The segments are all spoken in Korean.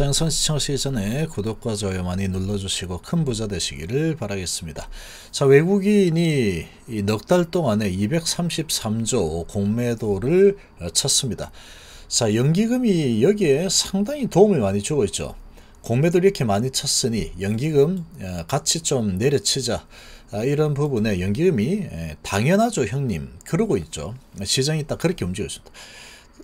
장선 시청하시기 전에 구독과 좋아요 많이 눌러주시고 큰 부자 되시기를 바라겠습니다. 자 외국인이 넉 달 동안에 233조 공매도를 쳤습니다. 자 연기금이 여기에 상당히 도움을 많이 주고 있죠. 공매도를 이렇게 많이 쳤으니 연기금 어, 같이 좀 내려치자. 아, 이런 부분에 연기금이 당연하죠 형님 그러고 있죠 시장이 딱 그렇게 움직였습니다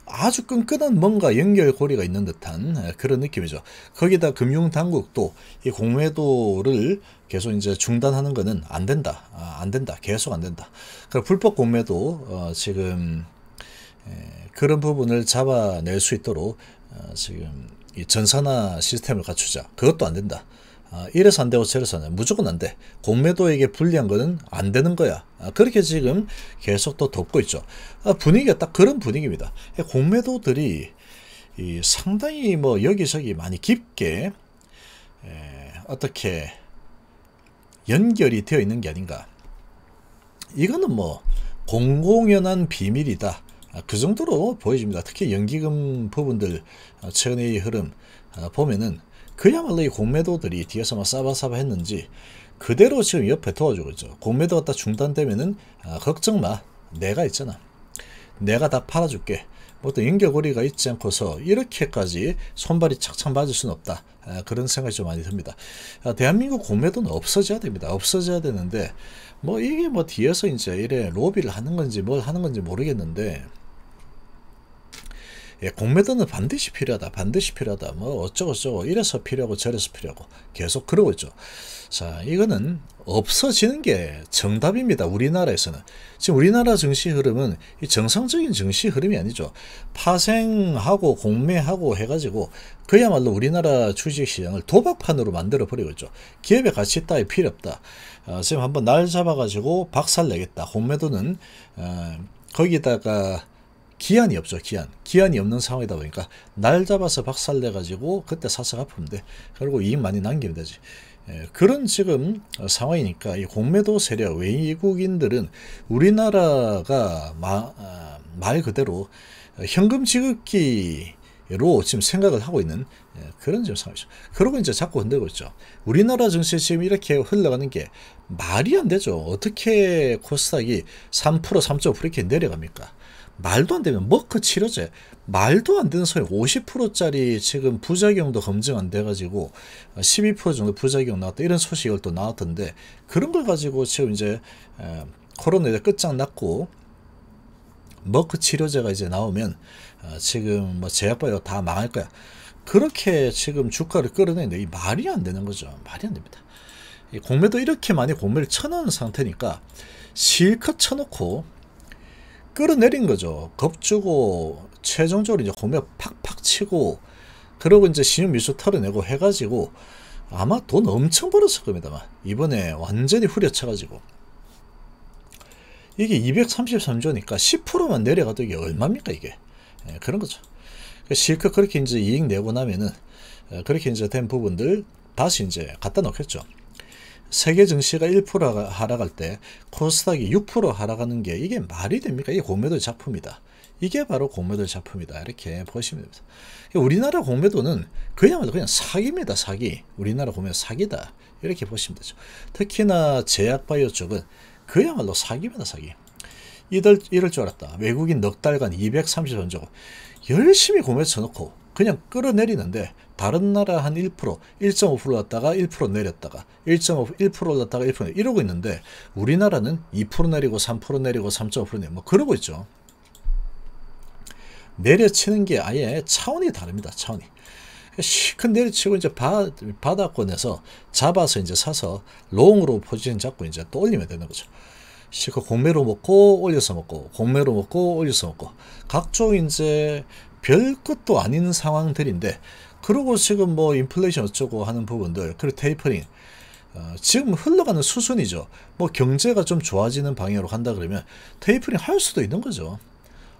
아주 끈끈한 뭔가 연결고리가 있는 듯한 그런 느낌이죠. 거기다 금융당국도 이 공매도를 계속 이제 중단하는 거는 안 된다. 아, 안 된다. 계속 안 된다. 그럼 그러니까 불법 공매도 어, 지금 에, 그런 부분을 잡아낼 수 있도록 어, 지금 이 전산화 시스템을 갖추자. 그것도 안 된다. 아, 이래서 안 되고 저래서 안 무조건 안 돼. 공매도에게 불리한 거는 안 되는 거야. 아, 그렇게 지금 계속 또돕고 있죠. 아, 분위기가 딱 그런 분위기입니다. 공매도들이 상당히 뭐 여기저기 많이 깊게 어떻게 연결이 되어 있는 게 아닌가. 이거는 뭐 공공연한 비밀이다. 아, 그 정도로 보여집니다. 특히 연기금 부분들 최근의 흐름 보면은 그야말로 이 공매도들이 뒤에서 막 싸바싸바 했는지 그대로 지금 옆에 도와주고 있죠. 공매도가 딱 중단되면은 아, 걱정 마. 내가 있잖아. 내가 다 팔아줄게. 뭐 또 인격고리가 있지 않고서 이렇게까지 손발이 착착 맞을 수는 없다. 아, 그런 생각이 좀 많이 듭니다. 아, 대한민국 공매도는 없어져야 됩니다. 없어져야 되는데 뭐 이게 뭐 뒤에서 이제 이래 로비를 하는 건지 뭘 하는 건지 모르겠는데 예, 공매도는 반드시 필요하다. 반드시 필요하다. 뭐 어쩌고저쩌고 이래서 필요하고 저래서 필요하고 계속 그러고 있죠. 자, 이거는 없어지는 게 정답입니다. 우리나라에서는. 지금 우리나라 증시 흐름은 이 정상적인 증시 흐름이 아니죠. 파생하고 공매하고 해가지고 그야말로 우리나라 주식시장을 도박판으로 만들어버리고 있죠. 기업의 가치 따위 필요 없다. 어, 아, 지금 한번 날 잡아가지고 박살내겠다. 공매도는 어, 거기다가 기한이 없죠. 기한. 기한이 없는 상황이다 보니까 날 잡아서 박살내 가지고 그때 사서 갚으면 돼. 그리고 이익 많이 남기면 되지. 예, 그런 지금 상황이니까 이 공매도 세력 외국인들은 우리나라가 마, 아, 말 그대로 현금 지급기로 지금 생각을 하고 있는 예, 그런 지금 상황이죠. 그러고 이제 자꾸 흔들고 있죠. 우리나라 증시 지금 이렇게 흘러가는 게 말이 안 되죠. 어떻게 코스닥이 3% 3.5% 이렇게 내려갑니까? 말도 안 되면 머크 치료제 말도 안 되는 소리 50%짜리 지금 부작용도 검증 안 돼가지고 12% 어, 정도 부작용 나왔다 이런 소식을 또 나왔던데 그런 걸 가지고 지금 이제 코로나 이제 끝장 났고 머크 치료제가 이제 나오면 어, 지금 뭐 제약바이오 다 망할 거야 그렇게 지금 주가를 끌어내는데 이 말이 안 되는 거죠 말이 안 됩니다 공매도 이렇게 많이 공매를 쳐놓은 상태니까 실컷 쳐놓고 끌어내린 거죠. 겁주고 최종적으로 이제 호메 팍팍 치고 그러고 이제 신용 미수 털어내고 해가지고 아마 돈 엄청 벌었을 겁니다만 이번에 완전히 후려쳐가지고 이게 233조니까 10%만 내려가도 이게 얼마입니까 이게 예, 그런 거죠. 그 실컷 그렇게 이제 이익 내고 나면은 어, 그렇게 이제 된 부분들 다시 이제 갖다 놓겠죠. 세계 증시가 1% 하락할 때 코스닥이 6% 하락하는 게 이게 말이 됩니까? 이게 공매도 작품이다. 이게 바로 공매도 작품이다. 이렇게 보시면 됩니다. 그러니까 우리나라 공매도는 그야말로 그냥 사기입니다. 사기. 우리나라 공매도 사기다. 이렇게 보시면 되죠. 특히나 제약바이오 쪽은 그야말로 사기입니다. 사기. 이럴, 줄 알았다. 외국인 넉 달간 230원 정도 열심히 공매도 쳐놓고 그냥 끌어내리는데 다른 나라 한 1%, 1.5% 올랐다가 1% 내렸다가 1.5, 1% 올랐다가 1%내 이러고 있는데 우리나라는 2% 내리고 3% 내리고 3.5% 내리고 뭐 그러고 있죠. 내려치는 게 아예 차원이 다릅니다. 차원이. 시큰 내려치고 이제 바, 바닥권에서 잡아서 이제 사서 롱으로 포지션 잡고 이제 또 올리면 되는 거죠. 시커 공매로 먹고 올려서 먹고 공매로 먹고 올려서 먹고 각종 이제 별 것도 아닌 상황들인데 그러고 지금 뭐 인플레이션 어쩌고 하는 부분들 그리고 테이퍼링 어, 지금 흘러가는 수순이죠. 뭐 경제가 좀 좋아지는 방향으로 간다 그러면 테이퍼링 할 수도 있는 거죠.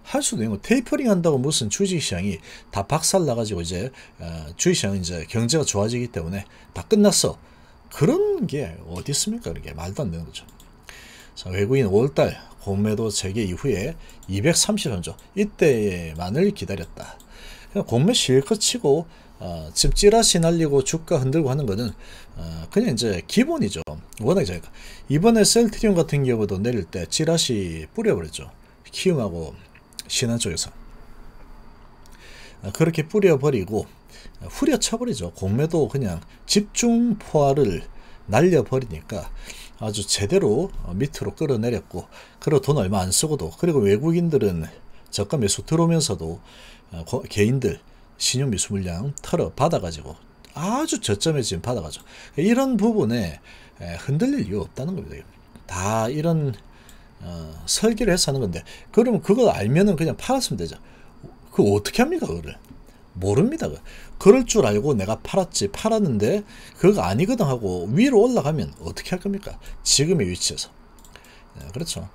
할 수도 있는 거. 테이퍼링 한다고 무슨 주식시장이 다 박살 나가지고 이제 어, 주식시장은 이제 경제가 좋아지기 때문에 다 끝났어. 그런 게 어디 있습니까? 그게 말도 안 되는 거죠. 자, 외국인 5월달 공매도 재개 이후에 230선정 이때만을 기다렸다. 그냥 공매 실컷 치고 어, 집 찌라시 날리고 주가 흔들고 하는 거는 어, 그냥 이제 기본이죠. 워낙 에저희가 이번에 셀트리온 같은 경우도 내릴 때 찌라시 뿌려버렸죠. 키움하고 신한 쪽에서 어, 그렇게 뿌려버리고 후려쳐버리죠. 공매도 그냥 집중 포화를 날려버리니까 아주 제대로 밑으로 끌어내렸고 그리고 돈 얼마 안 쓰고도 그리고 외국인들은 저가 매수 들어오면서도 어, 개인들 신용 미수 물량 털어 받아가지고 아주 저점에 지금 받아가죠. 이런 부분에 흔들릴 이유 없다는 겁니다. 다 이런 어, 설계를 해서 하는 건데 그러면 그걸 알면은 그냥 팔았으면 되죠. 그 어떻게 합니까 그거를? 모릅니다. 그럴 줄 알고 내가 팔았지 팔았는데 그거 아니거든 하고 위로 올라가면 어떻게 할 겁니까? 지금의 위치에서. 예, 그렇죠.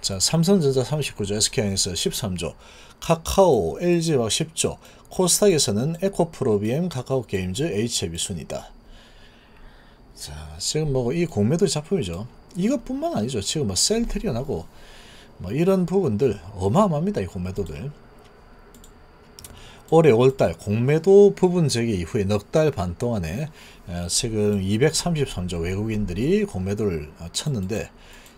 자, 삼성전자 39조, SK하이닉스 13조, 카카오, LG와 10조, 코스닥에서는 에코프로비엠, 카카오 게임즈, h a 이 순이다. 자, 지금 뭐 이 공매도 작품이죠. 이것뿐만 아니죠. 지금 뭐 셀트리온하고 뭐 이런 부분들 어마어마합니다. 이 공매도들. 올해 올 달 공매도 부분 재개 이후에 넉 달 반 동안에 지금 233조 외국인들이 공매도를 어, 쳤는데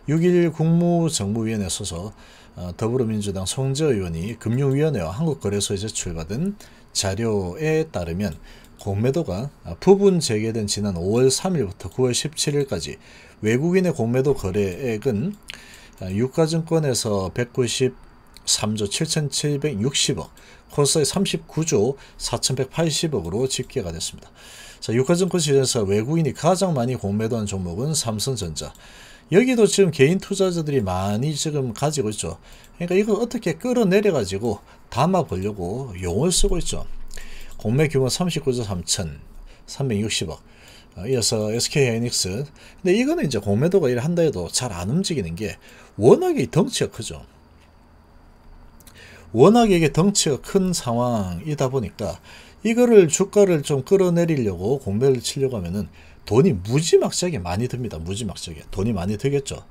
6일 국무정무위원회 에 서서 어, 더불어민주당 송재 의원이 금융위원회와 한국거래소에 제출받은 자료에 따르면 공매도가 어, 부분 재개된 지난 5월 3일부터 9월 17일까지 외국인의 공매도 거래액은 유가증권에서 190 3조 7,760억, 콘서의 39조 4,180억으로 집계가 됐습니다. 자, 6화증권 시장에서 외국인이 가장 많이 공매도한 종목은 삼성전자. 여기도 지금 개인 투자자들이 많이 지금 가지고 있죠. 그러니까 이걸 어떻게 끌어내려가지고 담아보려고 용을 쓰고 있죠. 공매 규모 39조 3 360억. 이어서 SK 하이닉스. 근데 이거는 이제 공매도가 일한다 해도 잘 안 움직이는 게 워낙에 덩치가 크죠. 워낙 이게 덩치가 큰 상황이다 보니까 이거를 주가를 좀 끌어내리려고 공매를 치려고 하면은 돈이 무지막지하게 많이 듭니다. 무지막지하게 돈이 많이 들겠죠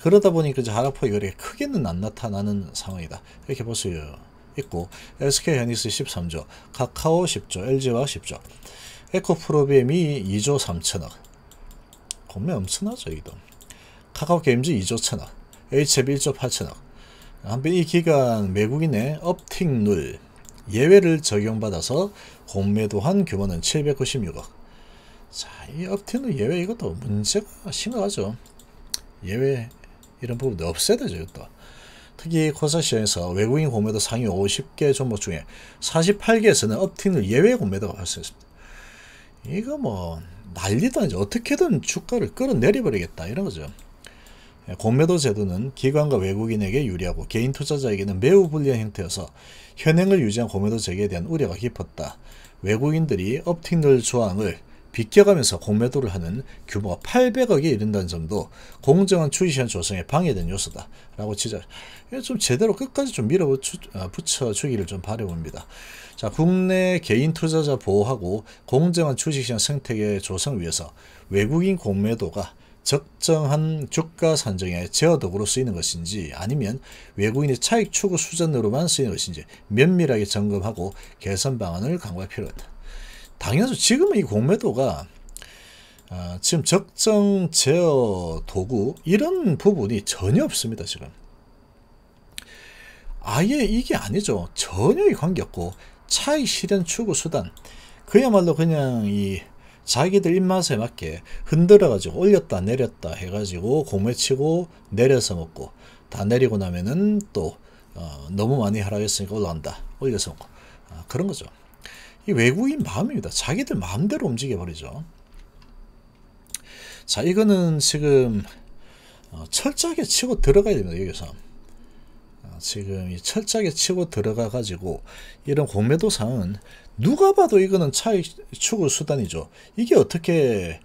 그러다 보니까 이제 하락폭이 그렇게 크게는 안 나타나는 상황이다. 이렇게 보세요. 있고 SK 헤닉스 13조, 카카오 10조, LG화 10조, 에코프로비엠이 2조 3천억. 공매 엄청나죠 이 돈. 카카오 게임즈 2조 천억, h b 1조 8천억, 한편 이 기간 외국인의 업팅룰 예외를 적용받아서 공매도한 규모는 796억 자, 이 업팅룰 예외 이것도 문제가 심각하죠. 예외 이런 부분도 없애야 되죠. 이것도. 특히 코사시에서 외국인 공매도 상위 50개 종목 중에 48개에서는 업팅을 예외 공매도가 발생했습니다. 이거 뭐 난리도 아니죠. 어떻게든 주가를 끌어내려버리겠다 이런 거죠. 공매도 제도는 기관과 외국인에게 유리하고 개인 투자자에게는 매우 불리한 형태여서 현행을 유지한 공매도 재개에 대한 우려가 깊었다. 외국인들이 업팅들 조항을 비껴가면서 공매도를 하는 규모가 800억에 이른다는 점도 공정한 출시한 조성에 방해된 요소다. 라고 지적. 좀 제대로 끝까지 좀 밀어붙여주기를 어, 좀 바라봅니다. 자, 국내 개인 투자자 보호하고 공정한 주식시장 생태계 조성 위해서 외국인 공매도가 적정한 주가 산정의 제어덕으로 쓰이는 것인지 아니면 외국인의 차익 추구 수준으로만 쓰이는 것인지 면밀하게 점검하고 개선 방안을 강구할 필요가 있다. 당연히 지금이 공매도가 아, 지금 적정 제어 도구 이런 부분이 전혀 없습니다. 지금 아예 이게 아니죠. 전혀 관계 없고 차익 실현 추구 수단 그야말로 그냥 이 자기들 입맛에 맞게 흔들어가지고 올렸다 내렸다 해가지고 고물치고 내려서 먹고 다 내리고 나면은 또 어, 너무 많이 하락했으니까 올라간다 올려서 먹고 아, 그런 거죠. 이 외국인 마음입니다. 자기들 마음대로 움직여버리죠. 자 이거는 지금 어, 철저하게 치고 들어가야 됩니다. 여기서. 지금 철저하게 치고 들어가 가지고 이런 공매도 상은 누가 봐도 이거는 차익 추구 수단이죠. 이게 어떻게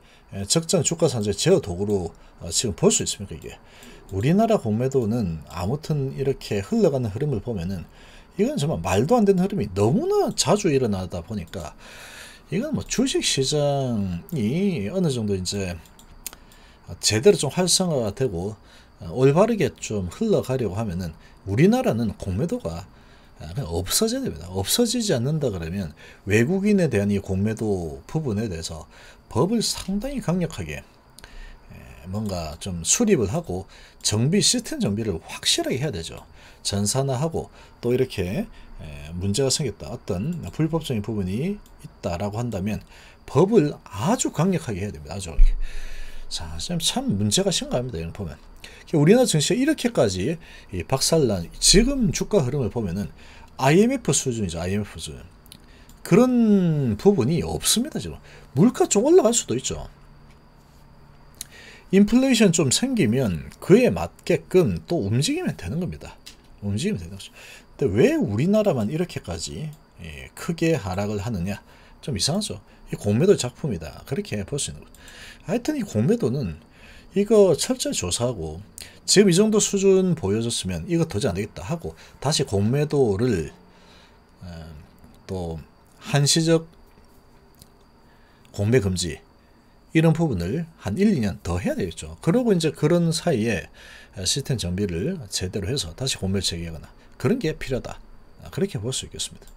적정 주가 산재 제어 도구로 어, 지금 볼 수 있습니까 이게? 우리나라 공매도는 아무튼 이렇게 흘러가는 흐름을 보면은 이건 정말 말도 안 되는 흐름이 너무나 자주 일어나다 보니까 이건 뭐 주식 시장이 어느 정도 이제 제대로 좀 활성화가 되고 어, 올바르게 좀 흘러가려고 하면은 우리나라는 공매도가 아, 없어져야 됩니다. 없어지지 않는다 그러면 외국인에 대한 이 공매도 부분에 대해서 법을 상당히 강력하게 뭔가 좀 수립을 하고 정비 시스템 정비를 확실하게 해야 되죠. 전산화하고 또 이렇게 문제가 생겼다 어떤 불법적인 부분이 있다라고 한다면 법을 아주 강력하게 해야 됩니다. 아주 자, 참 문제가 심각합니다. 이런 보면. 우리나라 증시가 이렇게까지 박살난 지금 주가 흐름을 보면은 IMF 수준이죠. IMF 수준. 그런 부분이 없습니다. 지금. 물가 좀 올라갈 수도 있죠. 인플레이션 좀 생기면 그에 맞게끔 또 움직이면 되는 겁니다. 움직이면 되는 거죠. 근데 왜 우리나라만 이렇게까지 예, 크게 하락을 하느냐? 좀 이상하죠. 공매도 작품이다. 그렇게 볼 수 있는 거죠. 하여튼 이 공매도는 이거 철저히 조사하고 지금 이 정도 수준 보여줬으면 이거 더저히 되겠다 하고 다시 공매도를 어, 또 한시적 공매 금지 이런 부분을 한 1, 2년 더 해야 되겠죠. 그러고 이제 그런 사이에 시스템 정비를 제대로 해서 다시 공매를 재개하거나 그런 게 필요하다. 그렇게 볼 수 있겠습니다.